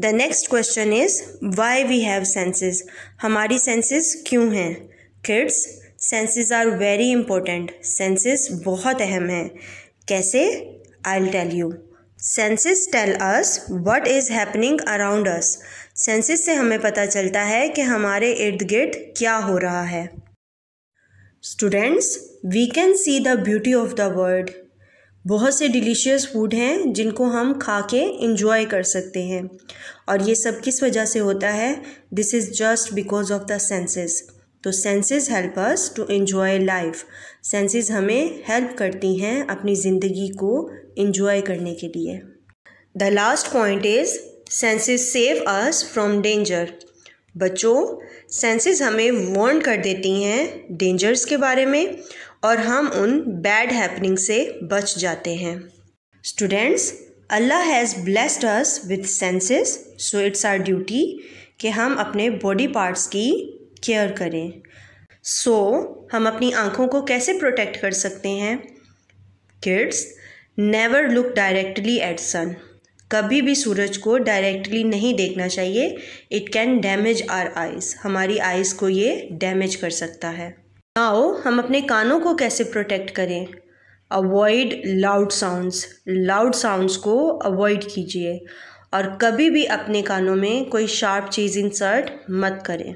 the next question is why we have senses हमारी senses क्यों हैं kids senses are very important senses बहुत अहम हैं कैसे I tell you senses tell us what is happening around us senses से हमें पता चलता है कि हमारे इर्द गिर्द क्या हो रहा है students we can see the beauty of the world बहुत से डिलीशियस फूड हैं जिनको हम खा के इन्जॉय कर सकते हैं और ये सब किस वजह से होता है this is just because of the senses तो senses help us to enjoy life senses हमें हेल्प करती हैं अपनी ज़िंदगी को इन्जॉय करने के लिए the last point is senses save us from danger बच्चों सेंसेस हमें वॉर्न कर देती हैं डेंजर्स के बारे में और हम उन बैड हैपनिंग से बच जाते हैं स्टूडेंट्स अल्लाह has blessed us with senses so it's our duty कि हम अपने बॉडी पार्ट्स की केयर करें सो so, हम अपनी आँखों को कैसे प्रोटेक्ट कर सकते हैं kids never look directly at sun कभी भी सूरज को डायरेक्टली नहीं देखना चाहिए it can damage our eyes हमारी आइज़ को ये डैमेज कर सकता है आओ हम अपने कानों को कैसे प्रोटेक्ट करें avoid loud sounds loud sounds को अवॉइड कीजिए और कभी भी अपने कानों में कोई शार्प चीज़ इंसर्ट मत करें